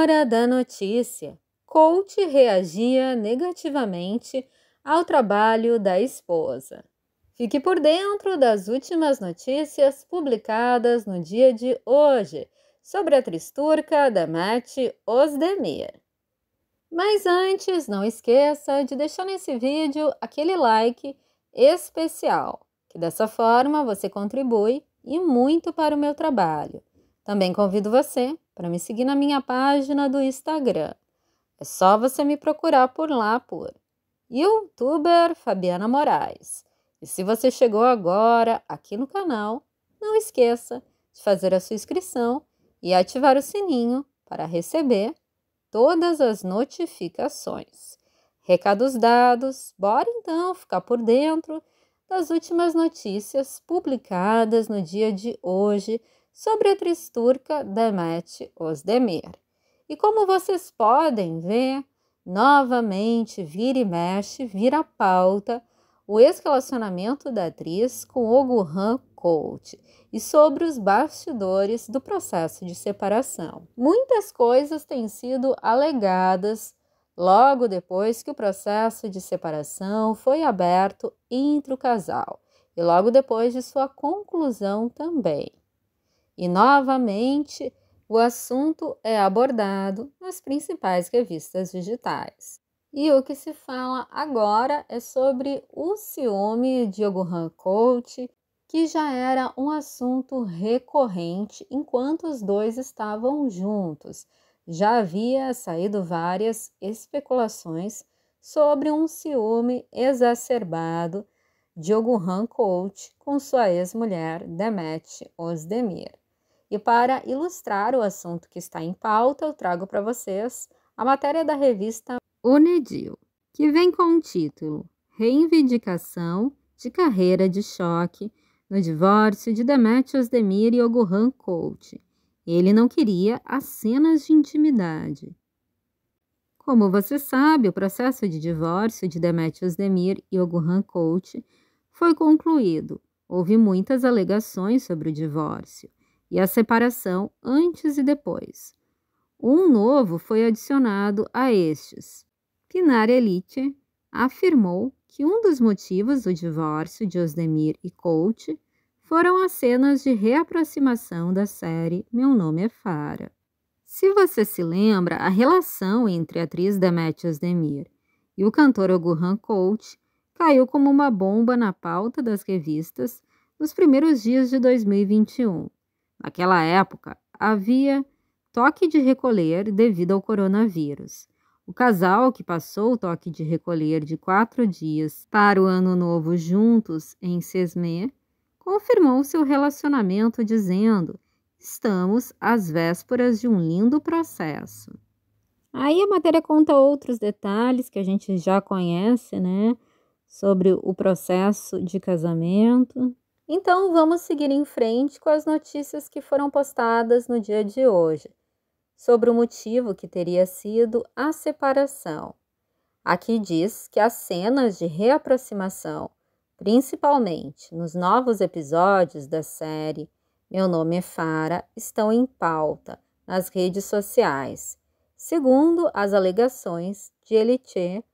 hora da notícia, Coach reagia negativamente ao trabalho da esposa. Fique por dentro das últimas notícias publicadas no dia de hoje sobre a tristurca da Mate Osdemir. Mas antes, não esqueça de deixar nesse vídeo aquele like especial, que dessa forma você contribui e muito para o meu trabalho. Também convido você para me seguir na minha página do Instagram. É só você me procurar por lá por youtuber Fabiana Moraes. E se você chegou agora aqui no canal, não esqueça de fazer a sua inscrição e ativar o sininho para receber todas as notificações. Recados dados, bora então ficar por dentro das últimas notícias publicadas no dia de hoje sobre a Tristurca Demet Osdemir. E como vocês podem ver, novamente vira e mexe, vira pauta o ex-relacionamento da atriz com o Gurhan Coach e sobre os bastidores do processo de separação. Muitas coisas têm sido alegadas logo depois que o processo de separação foi aberto entre o casal e logo depois de sua conclusão também e novamente o assunto é abordado nas principais revistas digitais. E o que se fala agora é sobre o ciúme de Gohan Coach, que já era um assunto recorrente enquanto os dois estavam juntos. Já havia saído várias especulações sobre um ciúme exacerbado de Gohan Coach com sua ex-mulher Demet Osdemir. E para ilustrar o assunto que está em pauta, eu trago para vocês a matéria da revista Unedil, que vem com o título Reivindicação de Carreira de Choque no divórcio de Demetrios Demir e Ogurhan Colt. Ele não queria as cenas de intimidade. Como você sabe, o processo de divórcio de Demetrios Demir e Ogurhan Colt foi concluído. Houve muitas alegações sobre o divórcio e a separação antes e depois. Um novo foi adicionado a estes. Pinar Elite afirmou que um dos motivos do divórcio de Osdemir e Colt foram as cenas de reaproximação da série Meu Nome é Fara. Se você se lembra, a relação entre a atriz Demet Osdemir e o cantor Ogurhan Colt caiu como uma bomba na pauta das revistas nos primeiros dias de 2021. Naquela época, havia toque de recolher devido ao coronavírus. O casal que passou o toque de recolher de quatro dias para o ano novo juntos em Sesmê confirmou seu relacionamento dizendo: Estamos às vésperas de um lindo processo. Aí a matéria conta outros detalhes que a gente já conhece, né? Sobre o processo de casamento, então vamos seguir em frente com as notícias que foram postadas no dia de hoje, sobre o motivo que teria sido a separação. Aqui diz que as cenas de reaproximação, principalmente nos novos episódios da série Meu Nome é Fara, estão em pauta nas redes sociais, segundo as alegações de Elitier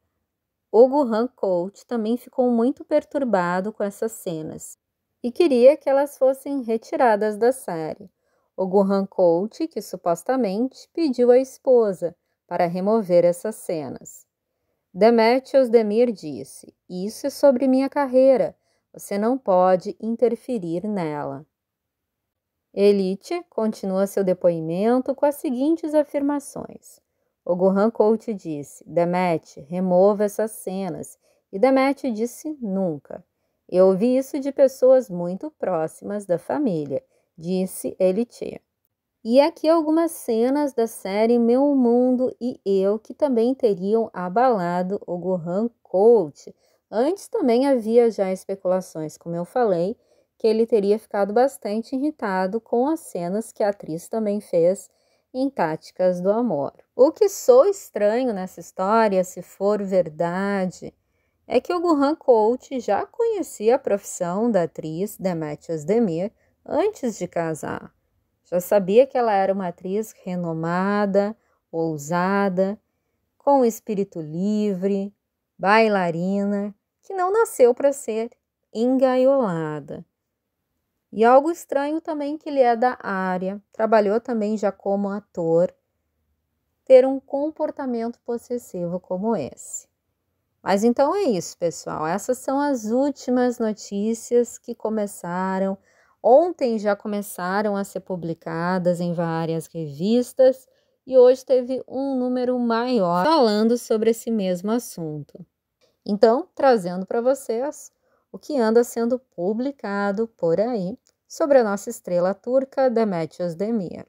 o Gohan Coach também ficou muito perturbado com essas cenas e queria que elas fossem retiradas da série. O Gurhan Colt, que supostamente pediu à esposa para remover essas cenas. Demetrios Demir disse: Isso é sobre minha carreira. Você não pode interferir nela. Elite continua seu depoimento com as seguintes afirmações. O Gurhan Colt disse: Demet, remova essas cenas. E Demet disse: nunca. Eu ouvi isso de pessoas muito próximas da família, disse Elitia. E aqui algumas cenas da série Meu Mundo e Eu que também teriam abalado o Gohan Colt. Antes também havia já especulações, como eu falei, que ele teria ficado bastante irritado com as cenas que a atriz também fez em Táticas do Amor. O que sou estranho nessa história, se for verdade, é que o Gohan Coach já conhecia a profissão da atriz Demetrius Demir antes de casar. Já sabia que ela era uma atriz renomada, ousada, com espírito livre, bailarina, que não nasceu para ser engaiolada. E algo estranho também que ele é da área, trabalhou também já como ator, ter um comportamento possessivo como esse. Mas então é isso, pessoal. Essas são as últimas notícias que começaram. Ontem já começaram a ser publicadas em várias revistas e hoje teve um número maior falando sobre esse mesmo assunto. Então, trazendo para vocês o que anda sendo publicado por aí sobre a nossa estrela turca Demetrios Demir.